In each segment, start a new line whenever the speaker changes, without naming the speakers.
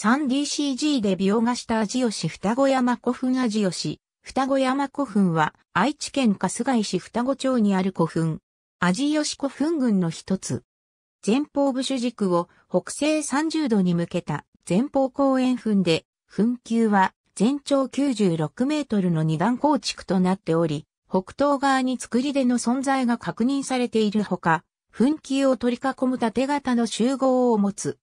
3DCG で描画した味吉双子山古墳味吉。双子山古墳は愛知県春日井市双子町にある古墳。味吉古墳群の一つ。前方部主軸を北西30度に向けた前方公園墳で、墳丘は全長96メートルの二段構築となっており、北東側に作り出の存在が確認されているほか、墳球を取り囲む縦型の集合を持つ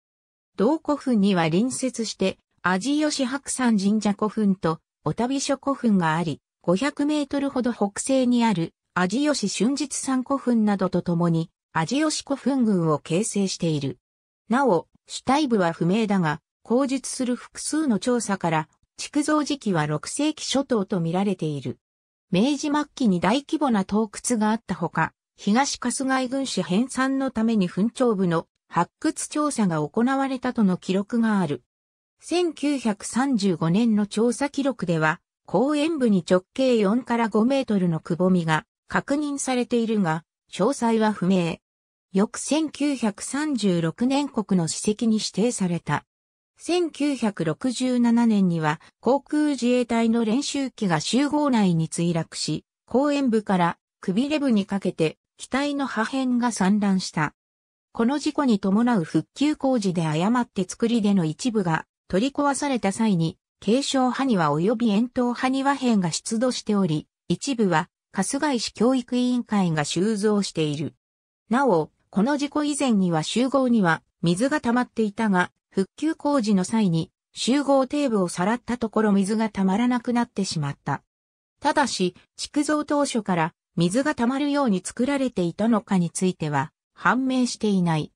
同古墳には隣接して、味吉白山神社古墳と、お旅所古墳があり、500メートルほど北西にある、味吉春日山古墳などとともに、味吉古墳群を形成している。なお、主体部は不明だが、口述する複数の調査から、築造時期は6世紀初頭と見られている。明治末期に大規模な洞窟があったほか、東春日井軍師編纂のために墳長部の発掘調査が行われたとの記録がある。1935年の調査記録では、公園部に直径4から5メートルのくぼみが確認されているが、詳細は不明。翌1936年国の史跡に指定された。1967年には航空自衛隊の練習機が集合内に墜落し、公園部からくびれ部にかけて機体の破片が散乱した。この事故に伴う復旧工事で誤って作り出の一部が取り壊された際に、軽症には及び円筒には変が出土しており、一部は春日井市教育委員会が収蔵している。なお、この事故以前には集合には水が溜まっていたが、復旧工事の際に集合テーブをさらったところ水が溜まらなくなってしまった。ただし、築造当初から水が溜まるように作られていたのかについては、判明していない。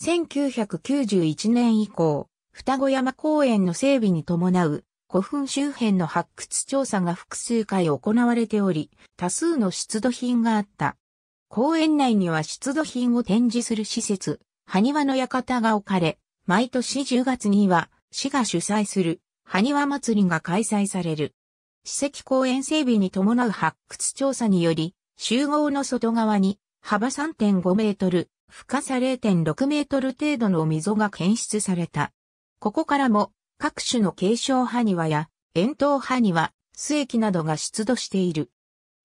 1991年以降、双子山公園の整備に伴う古墳周辺の発掘調査が複数回行われており、多数の出土品があった。公園内には出土品を展示する施設、埴輪の館が置かれ、毎年10月には市が主催する埴輪祭りが開催される。史跡公園整備に伴う発掘調査により、集合の外側に幅3.5メートル、深さ0.6メートル程度の溝が検出された。ここからも各種の継承ハ庭や円筒ハ庭、ワ、須液などが出土している。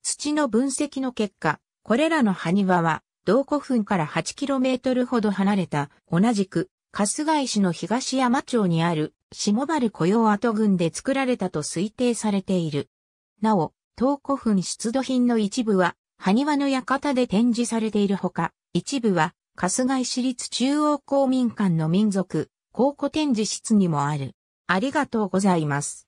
土の分析の結果、これらのハ庭は同古墳から8トルほど離れた同じく春日井市の東山町にある下原雇用跡群で作られたと推定されている。なお、東古墳出土品の一部は埴輪の館で展示されているほか、一部は、春日井市立中央公民館の民族、考古展示室にもある。ありがとうございます。